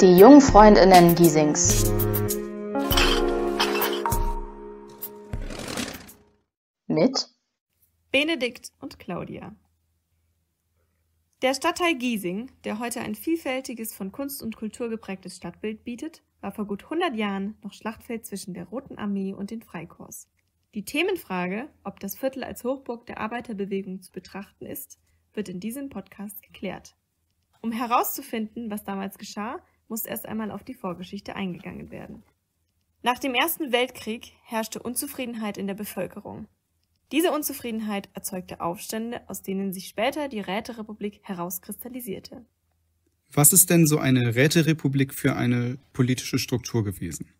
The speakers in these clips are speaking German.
Die Jungfreundinnen Giesings. Mit Benedikt und Claudia. Der Stadtteil Giesing, der heute ein vielfältiges, von Kunst und Kultur geprägtes Stadtbild bietet, war vor gut 100 Jahren noch Schlachtfeld zwischen der Roten Armee und den Freikorps. Die Themenfrage, ob das Viertel als Hochburg der Arbeiterbewegung zu betrachten ist, wird in diesem Podcast geklärt. Um herauszufinden, was damals geschah, muss erst einmal auf die Vorgeschichte eingegangen werden. Nach dem Ersten Weltkrieg herrschte Unzufriedenheit in der Bevölkerung. Diese Unzufriedenheit erzeugte Aufstände, aus denen sich später die Räterepublik herauskristallisierte. Was ist denn so eine Räterepublik für eine politische Struktur gewesen?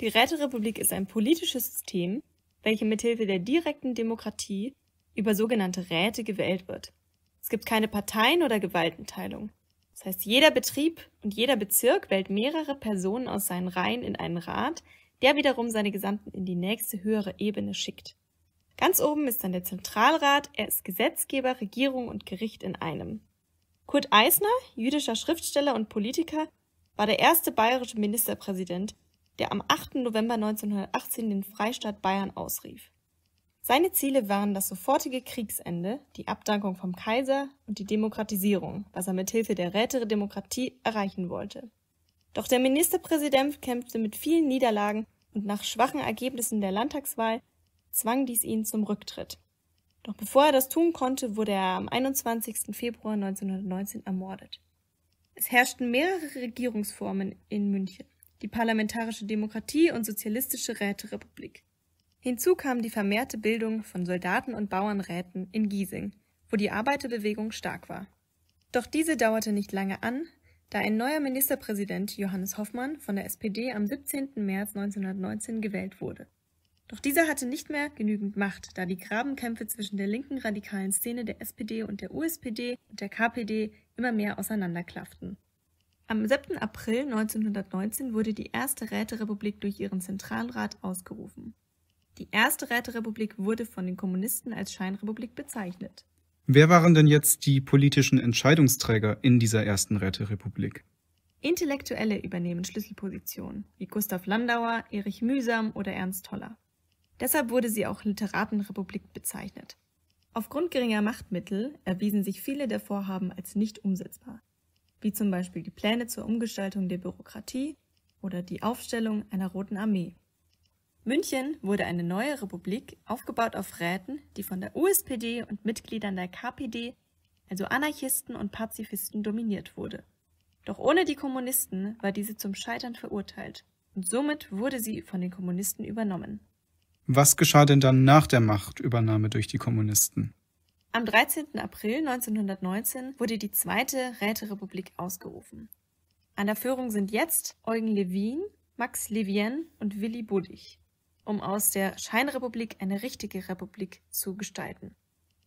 Die Räterepublik ist ein politisches System, welches mithilfe der direkten Demokratie über sogenannte Räte gewählt wird. Es gibt keine Parteien oder Gewaltenteilung. Das heißt, jeder Betrieb und jeder Bezirk wählt mehrere Personen aus seinen Reihen in einen Rat, der wiederum seine Gesandten in die nächste höhere Ebene schickt. Ganz oben ist dann der Zentralrat, er ist Gesetzgeber, Regierung und Gericht in einem. Kurt Eisner, jüdischer Schriftsteller und Politiker, war der erste bayerische Ministerpräsident, der am 8. November 1918 den Freistaat Bayern ausrief. Seine Ziele waren das sofortige Kriegsende, die Abdankung vom Kaiser und die Demokratisierung, was er mit Hilfe der Demokratie erreichen wollte. Doch der Ministerpräsident kämpfte mit vielen Niederlagen und nach schwachen Ergebnissen der Landtagswahl zwang dies ihn zum Rücktritt. Doch bevor er das tun konnte, wurde er am 21. Februar 1919 ermordet. Es herrschten mehrere Regierungsformen in München, die parlamentarische Demokratie und sozialistische Räterepublik. Hinzu kam die vermehrte Bildung von Soldaten- und Bauernräten in Giesing, wo die Arbeiterbewegung stark war. Doch diese dauerte nicht lange an, da ein neuer Ministerpräsident Johannes Hoffmann von der SPD am 17. März 1919 gewählt wurde. Doch dieser hatte nicht mehr genügend Macht, da die Grabenkämpfe zwischen der linken radikalen Szene der SPD und der USPD und der KPD immer mehr auseinanderklafften. Am 7. April 1919 wurde die erste Räterepublik durch ihren Zentralrat ausgerufen. Die erste Räterepublik wurde von den Kommunisten als Scheinrepublik bezeichnet. Wer waren denn jetzt die politischen Entscheidungsträger in dieser ersten Räterepublik? Intellektuelle übernehmen Schlüsselpositionen, wie Gustav Landauer, Erich Mühsam oder Ernst Toller. Deshalb wurde sie auch Literatenrepublik bezeichnet. Aufgrund geringer Machtmittel erwiesen sich viele der Vorhaben als nicht umsetzbar, wie zum Beispiel die Pläne zur Umgestaltung der Bürokratie oder die Aufstellung einer Roten Armee. München wurde eine neue Republik, aufgebaut auf Räten, die von der USPD und Mitgliedern der KPD, also Anarchisten und Pazifisten, dominiert wurde. Doch ohne die Kommunisten war diese zum Scheitern verurteilt und somit wurde sie von den Kommunisten übernommen. Was geschah denn dann nach der Machtübernahme durch die Kommunisten? Am 13. April 1919 wurde die zweite Räterepublik ausgerufen. An der Führung sind jetzt Eugen Levin, Max Levien und Willy Buddich um aus der Scheinrepublik eine richtige Republik zu gestalten.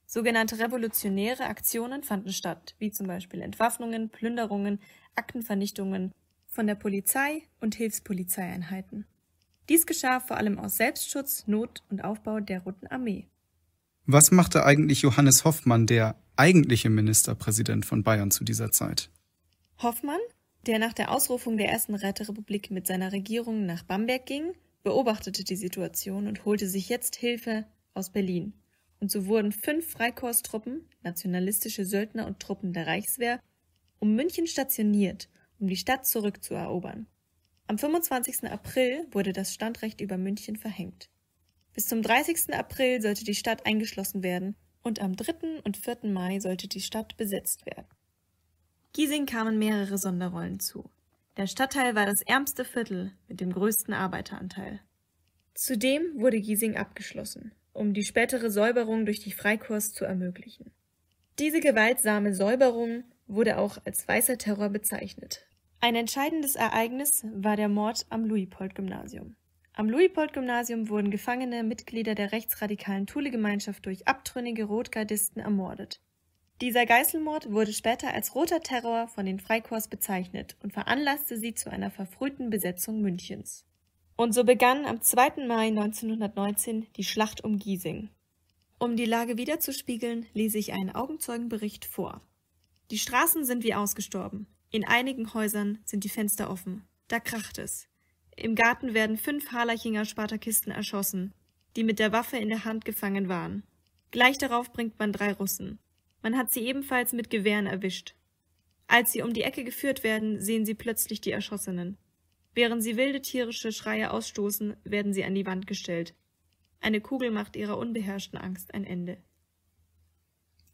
Sogenannte revolutionäre Aktionen fanden statt, wie zum Beispiel Entwaffnungen, Plünderungen, Aktenvernichtungen von der Polizei und Hilfspolizeieinheiten. Dies geschah vor allem aus Selbstschutz, Not und Aufbau der Roten Armee. Was machte eigentlich Johannes Hoffmann, der eigentliche Ministerpräsident von Bayern zu dieser Zeit? Hoffmann, der nach der Ausrufung der ersten Räterepublik mit seiner Regierung nach Bamberg ging beobachtete die Situation und holte sich jetzt Hilfe aus Berlin. Und so wurden fünf Freikorpstruppen, nationalistische Söldner und Truppen der Reichswehr, um München stationiert, um die Stadt zurückzuerobern. Am 25. April wurde das Standrecht über München verhängt. Bis zum 30. April sollte die Stadt eingeschlossen werden und am 3. und 4. Mai sollte die Stadt besetzt werden. Giesing kamen mehrere Sonderrollen zu. Der Stadtteil war das ärmste Viertel mit dem größten Arbeiteranteil. Zudem wurde Giesing abgeschlossen, um die spätere Säuberung durch die Freikorps zu ermöglichen. Diese gewaltsame Säuberung wurde auch als weißer Terror bezeichnet. Ein entscheidendes Ereignis war der Mord am Luipold-Gymnasium. Am Luipold-Gymnasium wurden Gefangene, Mitglieder der rechtsradikalen Thule-Gemeinschaft durch abtrünnige Rotgardisten ermordet. Dieser Geißelmord wurde später als Roter Terror von den Freikorps bezeichnet und veranlasste sie zu einer verfrühten Besetzung Münchens. Und so begann am 2. Mai 1919 die Schlacht um Giesing. Um die Lage wiederzuspiegeln, lese ich einen Augenzeugenbericht vor. Die Straßen sind wie ausgestorben. In einigen Häusern sind die Fenster offen. Da kracht es. Im Garten werden fünf Harlachinger Spartakisten erschossen, die mit der Waffe in der Hand gefangen waren. Gleich darauf bringt man drei Russen. Man hat sie ebenfalls mit Gewehren erwischt. Als sie um die Ecke geführt werden, sehen sie plötzlich die Erschossenen. Während sie wilde tierische Schreie ausstoßen, werden sie an die Wand gestellt. Eine Kugel macht ihrer unbeherrschten Angst ein Ende.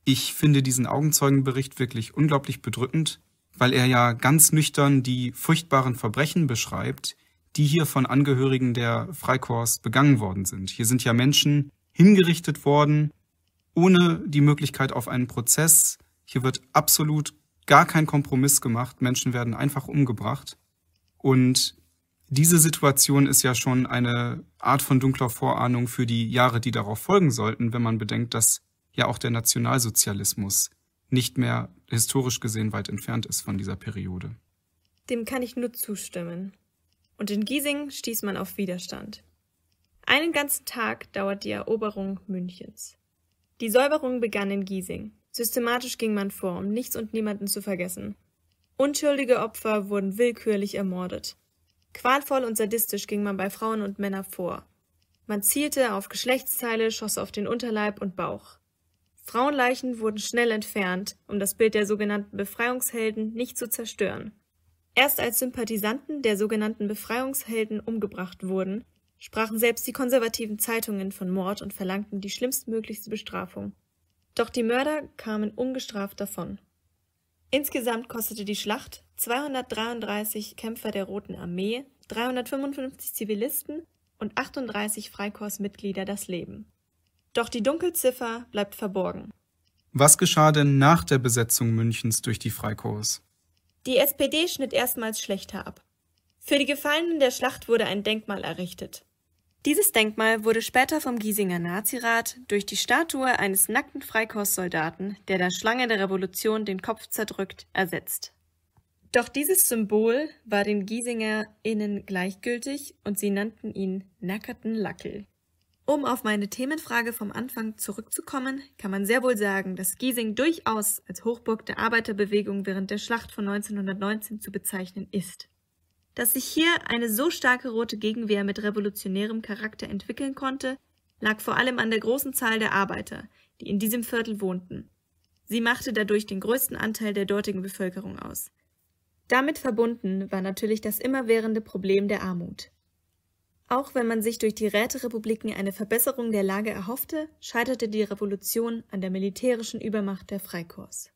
Ich finde diesen Augenzeugenbericht wirklich unglaublich bedrückend, weil er ja ganz nüchtern die furchtbaren Verbrechen beschreibt, die hier von Angehörigen der Freikorps begangen worden sind. Hier sind ja Menschen hingerichtet worden, ohne die Möglichkeit auf einen Prozess. Hier wird absolut gar kein Kompromiss gemacht. Menschen werden einfach umgebracht. Und diese Situation ist ja schon eine Art von dunkler Vorahnung für die Jahre, die darauf folgen sollten, wenn man bedenkt, dass ja auch der Nationalsozialismus nicht mehr historisch gesehen weit entfernt ist von dieser Periode. Dem kann ich nur zustimmen. Und in Giesing stieß man auf Widerstand. Einen ganzen Tag dauert die Eroberung Münchens. Die Säuberung begann in Giesing. Systematisch ging man vor, um nichts und niemanden zu vergessen. Unschuldige Opfer wurden willkürlich ermordet. Qualvoll und sadistisch ging man bei Frauen und Männern vor. Man zielte auf Geschlechtsteile, schoss auf den Unterleib und Bauch. Frauenleichen wurden schnell entfernt, um das Bild der sogenannten Befreiungshelden nicht zu zerstören. Erst als Sympathisanten der sogenannten Befreiungshelden umgebracht wurden, sprachen selbst die konservativen Zeitungen von Mord und verlangten die schlimmstmöglichste Bestrafung. Doch die Mörder kamen ungestraft davon. Insgesamt kostete die Schlacht 233 Kämpfer der Roten Armee, 355 Zivilisten und 38 Freikorpsmitglieder das Leben. Doch die Dunkelziffer bleibt verborgen. Was geschah denn nach der Besetzung Münchens durch die Freikorps? Die SPD schnitt erstmals schlechter ab. Für die Gefallenen der Schlacht wurde ein Denkmal errichtet. Dieses Denkmal wurde später vom Giesinger Nazirat durch die Statue eines nackten Freikorpssoldaten, der der Schlange der Revolution den Kopf zerdrückt, ersetzt. Doch dieses Symbol war den GiesingerInnen gleichgültig und sie nannten ihn Nackerten Lackel. Um auf meine Themenfrage vom Anfang zurückzukommen, kann man sehr wohl sagen, dass Giesing durchaus als Hochburg der Arbeiterbewegung während der Schlacht von 1919 zu bezeichnen ist. Dass sich hier eine so starke rote Gegenwehr mit revolutionärem Charakter entwickeln konnte, lag vor allem an der großen Zahl der Arbeiter, die in diesem Viertel wohnten. Sie machte dadurch den größten Anteil der dortigen Bevölkerung aus. Damit verbunden war natürlich das immerwährende Problem der Armut. Auch wenn man sich durch die Räterepubliken eine Verbesserung der Lage erhoffte, scheiterte die Revolution an der militärischen Übermacht der Freikorps.